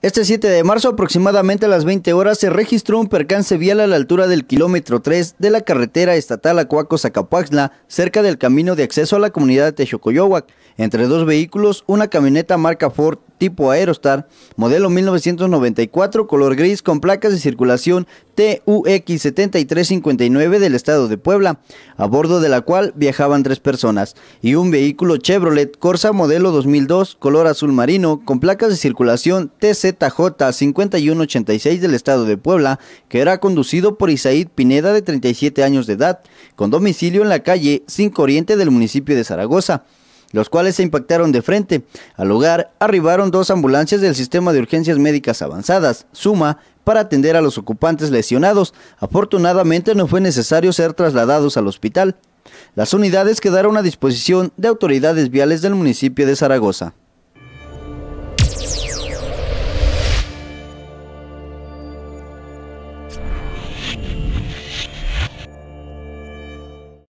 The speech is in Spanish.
Este 7 de marzo, aproximadamente a las 20 horas, se registró un percance vial a la altura del kilómetro 3 de la carretera estatal Acuaco-Zacapuaxla, cerca del camino de acceso a la comunidad de Xocoyohuac. Entre dos vehículos, una camioneta marca Ford tipo Aerostar, modelo 1994, color gris con placas de circulación TUX7359 del estado de Puebla, a bordo de la cual viajaban tres personas, y un vehículo Chevrolet Corsa modelo 2002, color azul marino, con placas de circulación TZJ5186 del estado de Puebla, que era conducido por Isaid Pineda de 37 años de edad, con domicilio en la calle 5 Oriente del municipio de Zaragoza los cuales se impactaron de frente. Al lugar arribaron dos ambulancias del sistema de urgencias médicas avanzadas, SUMA, para atender a los ocupantes lesionados. Afortunadamente no fue necesario ser trasladados al hospital. Las unidades quedaron a disposición de autoridades viales del municipio de Zaragoza.